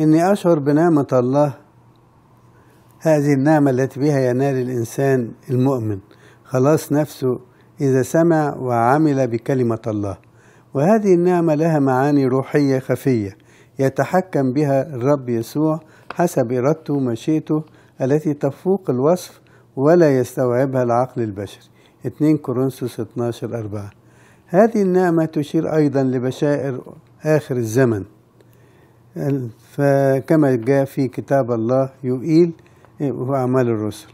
إني أشعر بنعمة الله هذه النعمة التي بها ينال الإنسان المؤمن خلاص نفسه إذا سمع وعمل بكلمة الله وهذه النعمة لها معاني روحية خفية يتحكم بها الرب يسوع حسب إرادته ومشيئته التي تفوق الوصف ولا يستوعبها العقل البشري 2 كورنثوس 12 4 هذه النعمة تشير أيضا لبشائر آخر الزمن فكما جاء في كتاب الله يقيل وأعمال الرسل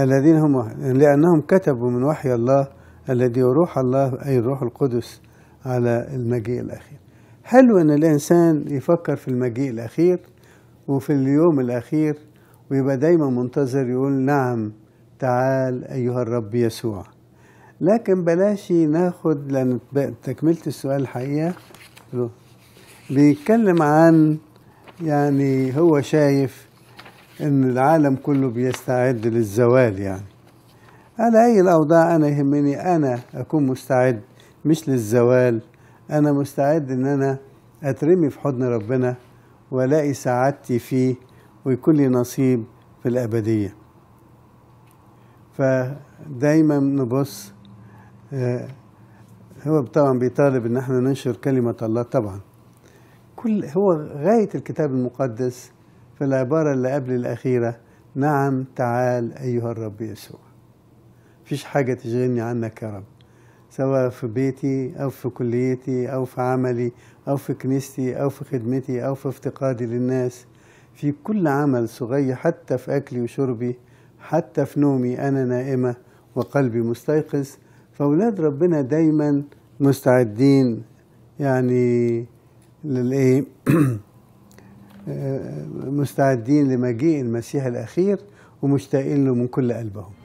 الذين هم لأنهم كتبوا من وحي الله الذي روح الله أي الروح القدس على المجيء الأخير حلو أن الإنسان يفكر في المجيء الأخير وفي اليوم الأخير ويبقى دايما منتظر يقول نعم تعال أيها الرب يسوع لكن بلاش ناخد لأن تكملة السؤال الحقيقة بيتكلم عن يعني هو شايف ان العالم كله بيستعد للزوال يعني على اي الاوضاع انا يهمني انا اكون مستعد مش للزوال انا مستعد ان انا اترمي في حضن ربنا والاقي سعادتي فيه ويكون لي نصيب في الابديه فدايما نبص آه، هو طبعا بيطالب ان احنا ننشر كلمه الله طبعا كل هو غاية الكتاب المقدس في العبارة اللي قبل الأخيرة نعم تعال أيها الرب يسوع مفيش حاجة تشغلني عنك يا رب سواء في بيتي أو في كليتي أو في عملي أو في كنيستي أو في خدمتي أو في افتقادي للناس في كل عمل صغير حتى في أكلي وشربي حتى في نومي أنا نائمة وقلبي مستيقظ فأولاد ربنا دايما مستعدين يعني للايه آه، مستعدين لمجيء المسيح الاخير ومشتاقين له من كل قلبهم